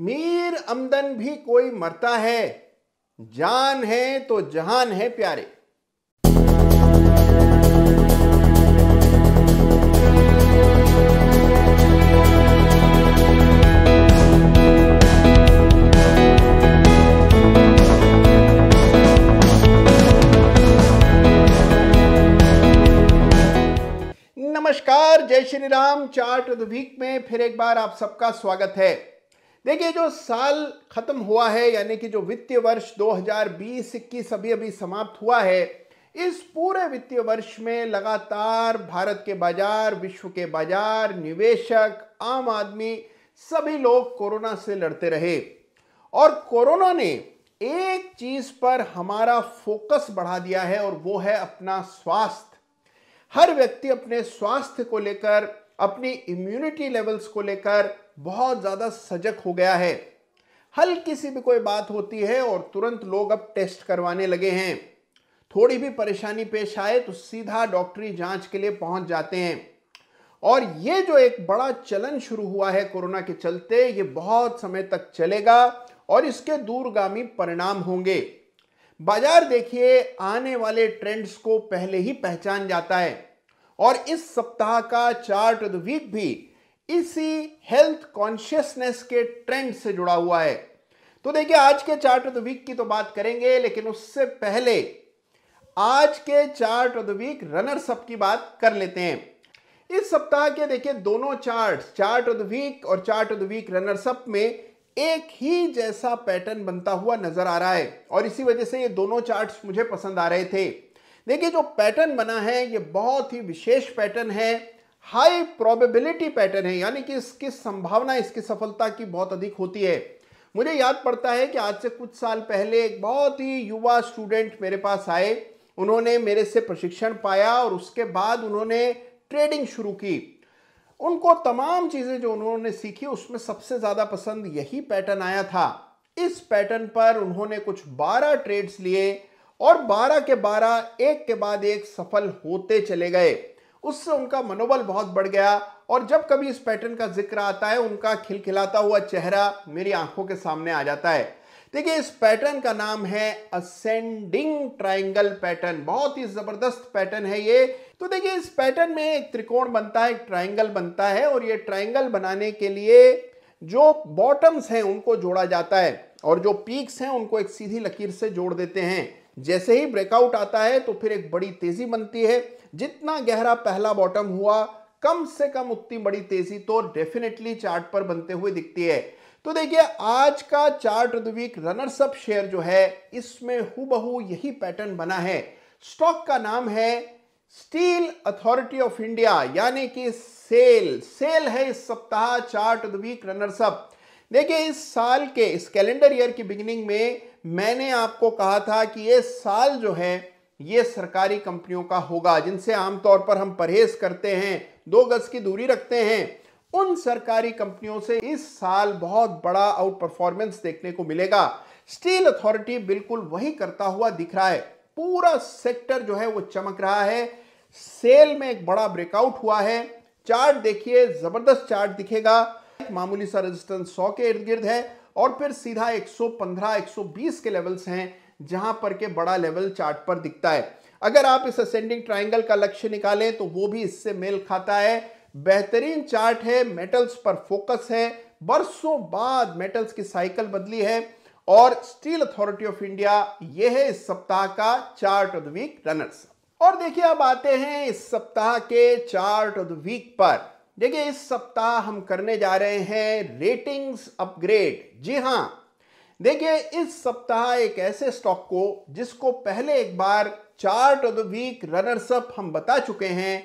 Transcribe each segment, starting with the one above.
मीर अमदन भी कोई मरता है जान है तो जहान है प्यारे नमस्कार जय श्री राम चार्ट वीक में फिर एक बार आप सबका स्वागत है देखिए जो साल ख़त्म हुआ है यानी कि जो वित्तीय वर्ष 2020-21 अभी अभी समाप्त हुआ है इस पूरे वित्तीय वर्ष में लगातार भारत के बाजार विश्व के बाजार निवेशक आम आदमी सभी लोग कोरोना से लड़ते रहे और कोरोना ने एक चीज पर हमारा फोकस बढ़ा दिया है और वो है अपना स्वास्थ्य हर व्यक्ति अपने स्वास्थ्य को लेकर अपनी इम्यूनिटी लेवल्स को लेकर बहुत ज़्यादा सजग हो गया है हल्की सी भी कोई बात होती है और तुरंत लोग अब टेस्ट करवाने लगे हैं थोड़ी भी परेशानी पेश आए तो सीधा डॉक्टरी जांच के लिए पहुंच जाते हैं और ये जो एक बड़ा चलन शुरू हुआ है कोरोना के चलते ये बहुत समय तक चलेगा और इसके दूरगामी परिणाम होंगे बाजार देखिए आने वाले ट्रेंड्स को पहले ही पहचान जाता है और इस सप्ताह का चार्ट ऑफ द वीक भी इसी हेल्थ कॉन्शियसनेस के ट्रेंड से जुड़ा हुआ है तो देखिए आज के चार्ट ऑफ द वीक की तो बात करेंगे लेकिन उससे पहले आज के chart of the week runners सब की बात कर लेते हैं इस सप्ताह के देखिए दोनों chart chart of the week और chart of the week runner सब में एक ही जैसा पैटर्न बनता हुआ नजर आ रहा है और इसी वजह से ये दोनों चार्ट्स मुझे पसंद आ रहे थे देखिए जो पैटर्न बना है ये बहुत ही विशेष पैटर्न है हाई प्रोबेबिलिटी पैटर्न है यानी कि इसकी संभावना इसकी सफलता की बहुत अधिक होती है मुझे याद पड़ता है कि आज से कुछ साल पहले एक बहुत ही युवा स्टूडेंट मेरे पास आए उन्होंने मेरे से प्रशिक्षण पाया और उसके बाद उन्होंने ट्रेडिंग शुरू की उनको तमाम चीज़ें जो उन्होंने सीखी उसमें सबसे ज़्यादा पसंद यही पैटर्न आया था इस पैटर्न पर उन्होंने कुछ 12 ट्रेड्स लिए और 12 के 12 एक के बाद एक सफल होते चले गए उससे उनका मनोबल बहुत बढ़ गया और जब कभी इस पैटर्न का जिक्र आता है उनका खिलखिलाता हुआ चेहरा मेरी आंखों के सामने आ जाता है देखिए इस पैटर्न का नाम है असेंडिंग ट्राइंगल पैटर्न बहुत ही जबरदस्त पैटर्न है ये तो देखिए इस पैटर्न में एक त्रिकोण बनता है एक ट्राइंगल बनता है और ये ट्राइंगल बनाने के लिए जो बॉटम्स हैं उनको जोड़ा जाता है और जो पीक्स हैं उनको एक सीधी लकीर से जोड़ देते हैं जैसे ही ब्रेकआउट आता है तो फिर एक बड़ी तेजी बनती है जितना गहरा पहला बॉटम हुआ कम से कम उतनी बड़ी तेजी तो डेफिनेटली चार्ट पर बनते हुए दिखती है तो देखिए आज का चार्ट दीक रनर्स अप शेयर जो है इसमें हूबहू यही पैटर्न बना है स्टॉक का नाम है स्टील अथॉरिटी ऑफ इंडिया यानी कि सेल सेल है इस सप्ताह चार्ट दीक रनर्स अप देखिए इस साल के इस कैलेंडर ईयर की बिगिनिंग में मैंने आपको कहा था कि ये साल जो है ये सरकारी कंपनियों का होगा जिनसे आमतौर पर हम परहेज करते हैं दो गज की दूरी रखते हैं उन सरकारी कंपनियों से इस साल बहुत बड़ा आउट परफॉर्मेंस देखने को मिलेगा स्टील अथॉरिटी बिल्कुल वही करता हुआ दिख रहा है पूरा सेक्टर जो है वो चमक रहा है सेल में एक बड़ा ब्रेकआउट हुआ है चार्ट देखिए जबरदस्त चार्ट दिखेगा मामूली सा रेजिस्टेंस 100 के इर्द गिर्द है और फिर सीधा 115 120 के लेवल्स हैं जहां पर के बड़ा लेवल चार्ट पर दिखता है अगर आप इस असेंडिंग ट्राइंगल का लक्ष्य निकालें तो वो भी इससे मेल खाता है बेहतरीन चार्ट है मेटल्स पर फोकस है बरसों बाद मेटल्स की साइकिल बदली है और स्टील अथॉरिटी ऑफ इंडिया यह है इस सप्ताह का chart of the week runners और देखिए अब आते हैं इस सप्ताह के चार्ट ऑफ द वीक पर देखिए इस सप्ताह हम करने जा रहे हैं रेटिंग्स अपग्रेड जी हाँ देखिए इस सप्ताह एक ऐसे स्टॉक को जिसको पहले एक बार chart of the week runners up हम बता चुके हैं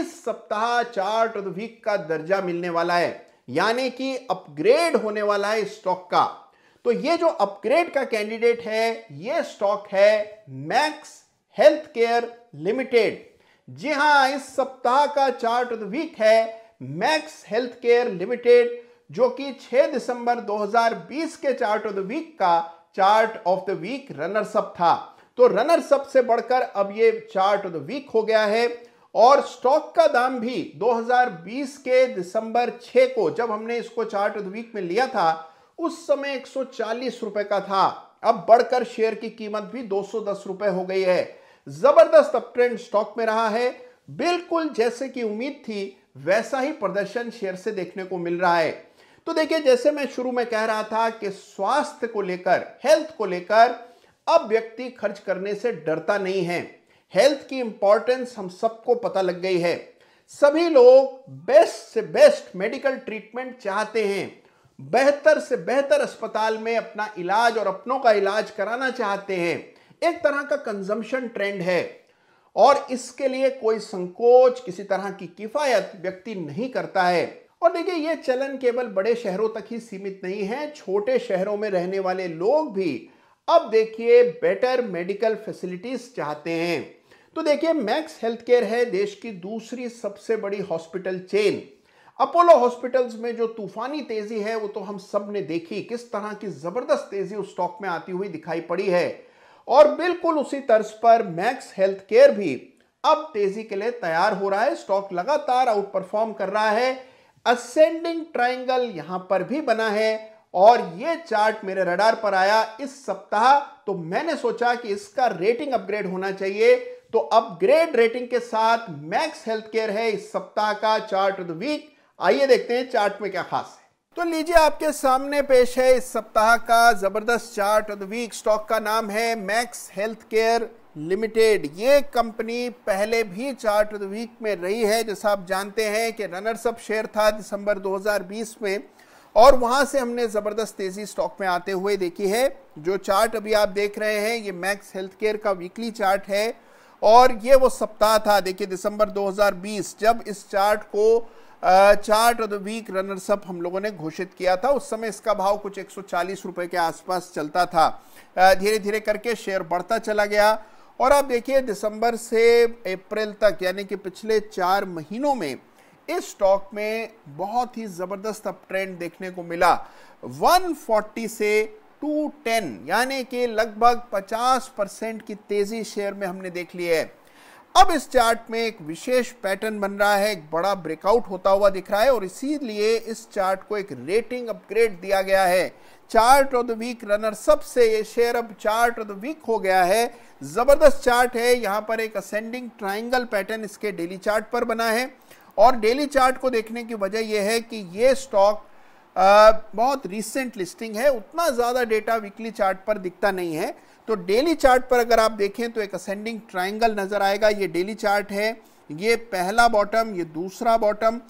इस सप्ताह चार्ट ऑफ द वीक का दर्जा मिलने वाला है यानी कि अपग्रेड होने वाला है स्टॉक का तो ये जो अपग्रेड का कैंडिडेट है ये स्टॉक है मैक्स हेल्थ केयर लिमिटेड जी हां इस सप्ताह का चार्ट ऑफ द वीक है मैक्स हेल्थ केयर लिमिटेड जो कि 6 दिसंबर 2020 के चार्ट ऑफ द वीक का chart of the week runners सब था तो रनर सब से बढ़कर अब ये चार्ट ऑफ द वीक हो गया है और स्टॉक का दाम भी 2020 के दिसंबर 6 को जब हमने इसको चार्ट ऑफ द वीक में लिया था उस समय एक रुपए का था अब बढ़कर शेयर की कीमत भी दो रुपए हो गई है जबरदस्त अपट्रेंड स्टॉक में रहा है बिल्कुल जैसे कि उम्मीद थी वैसा ही प्रदर्शन शेयर से देखने को मिल रहा है तो देखिए जैसे मैं शुरू में कह रहा था कि स्वास्थ्य को लेकर हेल्थ को लेकर अब व्यक्ति खर्च करने से डरता नहीं है हेल्थ की इंपॉर्टेंस हम सबको पता लग गई है सभी लोग बेस्ट से बेस्ट मेडिकल ट्रीटमेंट चाहते हैं बेहतर से बेहतर अस्पताल में अपना इलाज और अपनों का इलाज कराना चाहते हैं एक तरह का कंजम्पशन ट्रेंड है और इसके लिए कोई संकोच किसी तरह की किफायत व्यक्ति नहीं करता है और देखिए ये चलन केवल बड़े शहरों तक ही सीमित नहीं है छोटे शहरों में रहने वाले लोग भी अब देखिए बेटर मेडिकल फैसिलिटीज चाहते हैं तो देखिए मैक्स हेल्थ केयर है देश की दूसरी सबसे बड़ी हॉस्पिटल चेन अपोलो हॉस्पिटल्स में जो तूफानी तेजी है वो तो हम सब ने देखी किस तरह की जबरदस्त तेजी उस स्टॉक में आती हुई दिखाई पड़ी है और बिल्कुल उसी तर्ज पर मैक्स हेल्थ केयर भी अब तेजी के लिए तैयार हो रहा है स्टॉक लगातार आउट परफॉर्म कर रहा है असेंडिंग ट्राइंगल यहां पर भी बना है और यह चार्ट मेरे रडार पर आया इस सप्ताह तो मैंने सोचा कि इसका रेटिंग अपग्रेड होना चाहिए तो अपग्रेड रेटिंग के साथ मैक्स हेल्थ केयर है इस सप्ताह का चार्ट ऑफ द वीक आइए देखते हैं चार्ट में क्या खास है तो लीजिए आपके सामने पेश है इस सप्ताह का जबरदस्त chart of the week stock का नाम है मैक्स हेल्थ केयर लिमिटेड ये कंपनी पहले भी चार्ट ऑफ द वीक में रही है जैसा आप जानते हैं कि रनर्स अप शेयर था दिसंबर 2020 में और वहां से हमने ज़बरदस्त तेज़ी स्टॉक में आते हुए देखी है जो चार्ट अभी आप देख रहे हैं ये मैक्स हेल्थ केयर का वीकली चार्ट है और ये वो सप्ताह था देखिए दिसंबर 2020 जब इस चार्ट को chart of the week runners up हम लोगों ने घोषित किया था उस समय इसका भाव कुछ 140 रुपए के आसपास चलता था धीरे धीरे करके शेयर बढ़ता चला गया और आप देखिए दिसंबर से अप्रैल तक यानी कि पिछले चार महीनों में इस स्टॉक में बहुत ही ज़बरदस्त अप ट्रेंड देखने को मिला 140 से 210 यानी कि लगभग 50 परसेंट की तेज़ी शेयर में हमने देख ली है अब इस चार्ट में एक विशेष पैटर्न बन रहा है एक बड़ा ब्रेकआउट होता हुआ दिख रहा है और इसीलिए इस चार्ट को एक रेटिंग अपग्रेड दिया गया है chart of the week runner सबसे ये शेयर अब चार्ट ऑफ द वीक हो गया है ज़बरदस्त चार्ट है यहाँ पर एक असेंडिंग ट्राइंगल पैटर्न इसके डेली चार्ट पर बना है और डेली चार्ट को देखने की वजह यह है कि ये स्टॉक बहुत रिसेंट लिस्टिंग है उतना ज़्यादा डेटा वीकली चार्ट पर दिखता नहीं है तो डेली चार्ट पर अगर आप देखें तो एक असेंडिंग ट्राइंगल नज़र आएगा ये डेली चार्ट है ये पहला बॉटम ये दूसरा बॉटम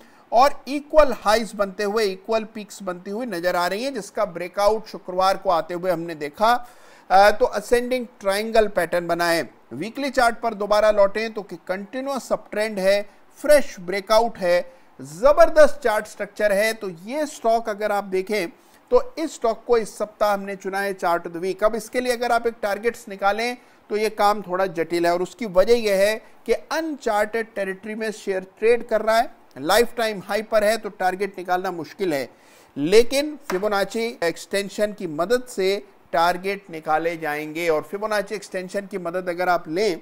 और इक्वल हाइज बनते हुए इक्वल पीक्स बनती हुई नज़र आ रही है जिसका ब्रेकआउट शुक्रवार को आते हुए हमने देखा तो असेंडिंग ट्राइंगल पैटर्न बनाए वीकली चार्ट पर दोबारा लौटे तो कि कंटिन्यूस अप ट्रेंड है फ्रेश ब्रेकआउट है ज़बरदस्त चार्ट स्ट्रक्चर है तो ये स्टॉक अगर आप देखें तो इस स्टॉक को इस सप्ताह हमने चुना है चार्ट द वीक अब इसके लिए अगर आप एक टारगेट्स निकालें तो ये काम थोड़ा जटिल है और उसकी वजह यह है कि अनचार्टेड टेरिटरी में शेयर ट्रेड कर रहा है लाइफ टाइम हाई पर है तो टारगेट निकालना मुश्किल है लेकिन फिबोनाची एक्सटेंशन की मदद से टारगेट निकाले जाएंगे और फिबोनाची एक्सटेंशन की मदद अगर आप लें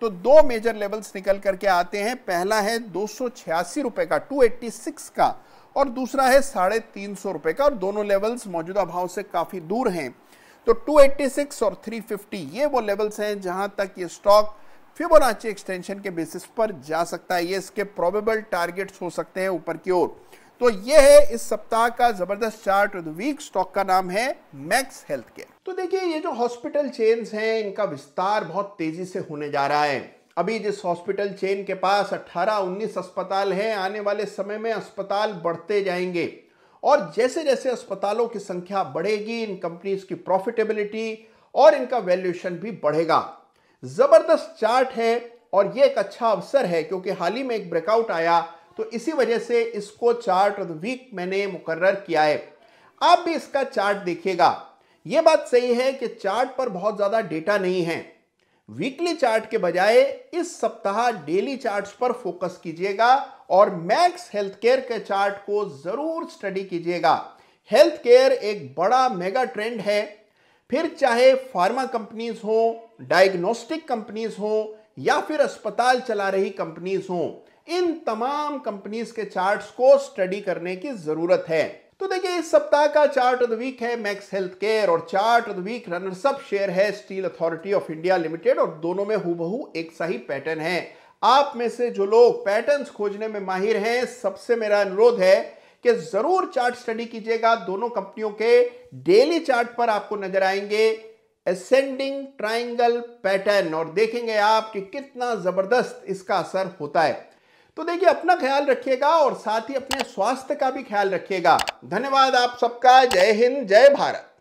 तो दो मेजर लेवल्स निकल करके आते हैं पहला है दो रुपए का 286 का और दूसरा है साढ़े तीन सौ रुपए का और दोनों लेवल्स मौजूदा भाव से काफ़ी दूर हैं तो 286 और 350 ये वो लेवल्स हैं जहां तक ये स्टॉक फिबोनाची एक्सटेंशन के बेसिस पर जा सकता है ये इसके प्रोबेबल टारगेट्स हो सकते हैं ऊपर की ओर तो ये है इस सप्ताह का जबरदस्त chart of the week stock का नाम है मैक्स हेल्थ केयर तो देखिए ये जो हॉस्पिटल चेन्स हैं इनका विस्तार बहुत तेजी से होने जा रहा है अभी जिस हॉस्पिटल चेन के पास 18-19 अस्पताल हैं आने वाले समय में अस्पताल बढ़ते जाएंगे और जैसे जैसे अस्पतालों की संख्या बढ़ेगी इन कंपनीज की प्रॉफिटेबिलिटी और इनका वैल्यूएशन भी बढ़ेगा ज़बरदस्त चार्ट है और ये एक अच्छा अवसर है क्योंकि हाल ही में एक ब्रेकआउट आया तो इसी वजह से इसको चार्ट ऑफ द वीक मैंने मुकर्र किया है आप भी इसका चार्ट देखिएगा ये बात सही है कि चार्ट पर बहुत ज़्यादा डेटा नहीं है वीकली चार्ट के बजाय इस सप्ताह डेली चार्ट्स पर फोकस कीजिएगा और मैक्स हेल्थ केयर के चार्ट को जरूर स्टडी कीजिएगा हेल्थ केयर एक बड़ा मेगा ट्रेंड है फिर चाहे फार्मा कंपनीज हो डायग्नोस्टिक कंपनीज हो या फिर अस्पताल चला रही कंपनीज हो इन तमाम कंपनीज के चार्ट्स को स्टडी करने की जरूरत है तो देखिए इस सप्ताह का चार्ट ऑफ द वीक है मैक्स हेल्थ केयर और chart of the week runner सब शेयर है Steel Authority of India Limited और दोनों में हु एक सा ही पैटर्न है आप में से जो लोग पैटर्न्स खोजने में माहिर हैं सबसे मेरा अनुरोध है कि जरूर चार्ट स्टडी कीजिएगा दोनों कंपनियों के डेली चार्ट पर आपको नजर आएंगे असेंडिंग ट्राइंगल पैटर्न और देखेंगे आप कि कितना जबरदस्त इसका असर होता है तो देखिए अपना ख्याल रखिएगा और साथ ही अपने स्वास्थ्य का भी ख्याल रखिएगा धन्यवाद आप सबका जय हिंद जय भारत